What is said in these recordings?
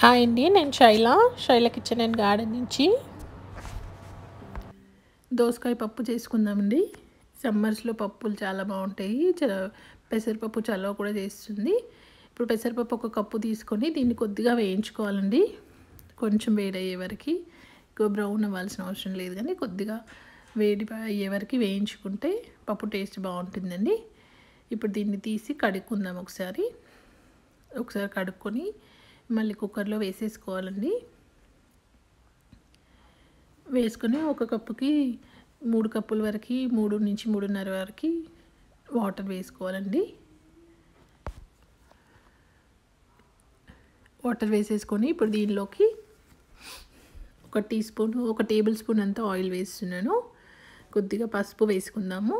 hi అండి నేను Shaila Shaila kitchen and garden నుంచి దోసకాయ పప్పు చేసుకుందామండి సమ్మర్స్లో పప్పులు చాలా బాగుంటాయి పెసరపప్పు చలవ కూడా చేస్తుంది ఇప్పుడు పెసరపప్పు ఒక కప్పు తీసుకొని దీన్ని కొద్దిగా వేయించుకోవాలండి కొంచెం వేడి అయ్యే వరకు ఎక్కువ బ్రౌన్ అవ్వాల్సిన అవసరం లేదు కానీ కొద్దిగా వేడి అయ్యే వరకు వేయించుకుంటే పప్పు టేస్ట్ బాగుంటుందండి ఇప్పుడు దీన్ని తీసి కడుక్కుందాం ఒకసారి ఒకసారి కడుక్కొని మళ్ళీ కుక్కర్లో వేసేసుకోవాలండి వేసుకొని ఒక కప్పుకి మూడు కప్పుల వరకు మూడు నుంచి మూడున్నర వరకు వాటర్ వేసుకోవాలండి వాటర్ వేసేసుకొని ఇప్పుడు దీనిలోకి ఒక టీ స్పూన్ ఒక టేబుల్ స్పూన్ అంతా ఆయిల్ వేస్తున్నాను కొద్దిగా పసుపు వేసుకుందాము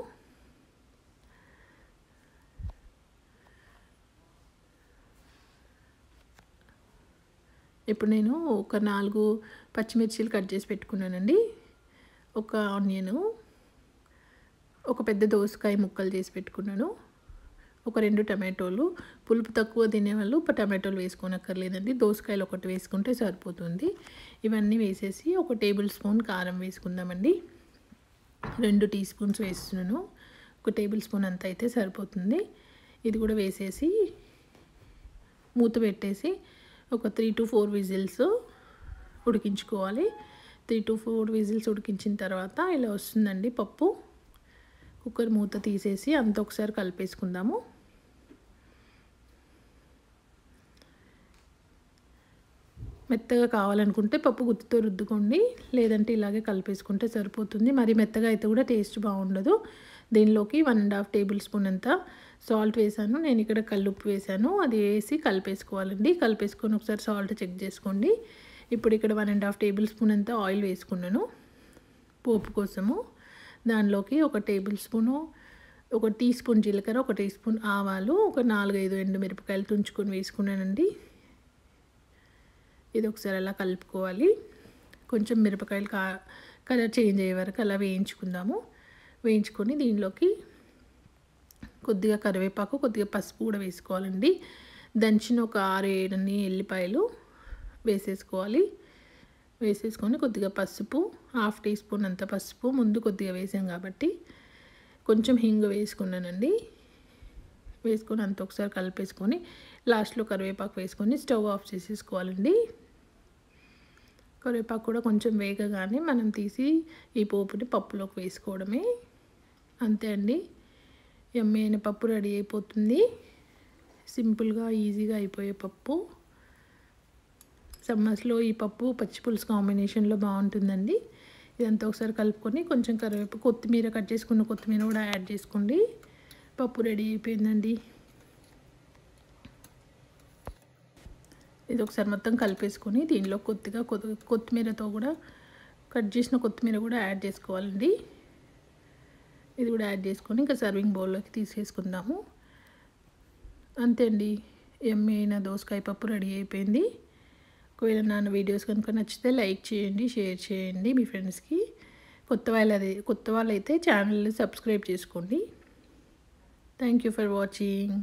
ఇప్పుడు నేను ఒక నాలుగు పచ్చిమిర్చీలు కట్ చేసి పెట్టుకున్నానండి ఒక ఆనియను ఒక పెద్ద దోసకాయ ముక్కలు చేసి పెట్టుకున్నాను ఒక రెండు టమాటోలు పులుపు తక్కువ తినేవాళ్ళు ఒక టమాటోలు వేసుకోనక్కర్లేదండి దోసకాయలు ఒకటి వేసుకుంటే సరిపోతుంది ఇవన్నీ వేసేసి ఒక టేబుల్ స్పూన్ కారం వేసుకుందామండి రెండు టీ స్పూన్స్ వేస్తున్నాను ఒక టేబుల్ స్పూన్ అంత అయితే సరిపోతుంది ఇది కూడా వేసేసి మూత పెట్టేసి ఒక త్రీ టు ఫోర్ విజిల్స్ ఉడికించుకోవాలి త్రీ టు ఫోర్ విజిల్స్ ఉడికించిన తర్వాత ఇలా వస్తుందండి పప్పు కుక్కర్ మూత తీసేసి అంత ఒకసారి కలిపేసుకుందాము మెత్తగా కావాలనుకుంటే పప్పు గుత్తితో రుద్దుకోండి లేదంటే ఇలాగే కలిపేసుకుంటే సరిపోతుంది మరి మెత్తగా అయితే కూడా టేస్ట్ బాగుండదు దీనిలోకి one and half tablespoon అంత సాల్ట్ వేసాను నేను ఇక్కడ కల్లుప్పు వేసాను అది వేసి కలిపేసుకోవాలండి కలిపేసుకొని ఒకసారి సాల్ట్ చెక్ చేసుకోండి ఇప్పుడు ఇక్కడ one and half tablespoon అంత ఆయిల్ వేసుకున్నాను పోపు కోసము దానిలోకి ఒక టేబుల్ స్పూను ఒక టీ స్పూన్ జీలకర్ర ఒక టీ స్పూన్ ఆవాలు ఒక నాలుగైదు ఎండు మిరపకాయలు తుంచుకొని వేసుకున్నానండి ఇది ఒకసారి అలా కలుపుకోవాలి కొంచెం మిరపకాయలు కా కలర్ చేంజ్ అయ్యే వరకు అలా వేయించుకుందాము వేయించుకొని దీనిలోకి కొద్దిగా కరివేపాకు కొద్దిగా పసుపు కూడా వేసుకోవాలండి దంచిన ఒక ఆరు ఏడన్ని ఎల్లిపాయలు వేసేసుకోవాలి వేసేసుకొని కొద్దిగా పసుపు హాఫ్ టీ స్పూన్ అంత పసుపు ముందు కొద్దిగా వేసాం కాబట్టి కొంచెం హింగ్ వేసుకున్నానండి వేసుకొని అంత ఒకసారి కలిపేసుకొని లాస్ట్లో కరివేపాకు వేసుకొని స్టవ్ ఆఫ్ చేసేసుకోవాలండి కరివేపాకు కూడా కొంచెం వేగగానే మనం తీసి ఈ పోపుని పప్పులోకి వేసుకోవడమే అంతే అండి ఎమ్మైన పప్పు రెడీ అయిపోతుంది సింపుల్గా ఈజీగా అయిపోయే పప్పు సమ్మర్స్లో ఈ పప్పు పచ్చిపులుసు కాంబినేషన్లో బాగుంటుందండి ఇదంతా ఒకసారి కలుపుకొని కొంచెం కరివేపు కొత్తిమీర కట్ చేసుకున్న కొత్తిమీర కూడా యాడ్ చేసుకోండి పప్పు రెడీ అయిపోయిందండి ఇది ఒకసారి మొత్తం కలిపేసుకొని దీనిలో కొద్దిగా కొత్తిమీరతో కూడా కట్ చేసిన కొత్తిమీర కూడా యాడ్ చేసుకోవాలండి ఇది కూడా యాడ్ చేసుకొని ఇంకా సర్వింగ్ బౌల్లోకి తీసేసుకుందాము అంతే అండి ఎమ్మె అయిన దోసకాయ పప్పు రెడీ అయిపోయింది ఒకవేళ నాన్న వీడియోస్ కనుక నచ్చితే లైక్ చేయండి షేర్ చేయండి మీ ఫ్రెండ్స్కి కొత్త వాళ్ళు కొత్త వాళ్ళు అయితే ఛానల్ సబ్స్క్రైబ్ చేసుకోండి థ్యాంక్ ఫర్ వాచింగ్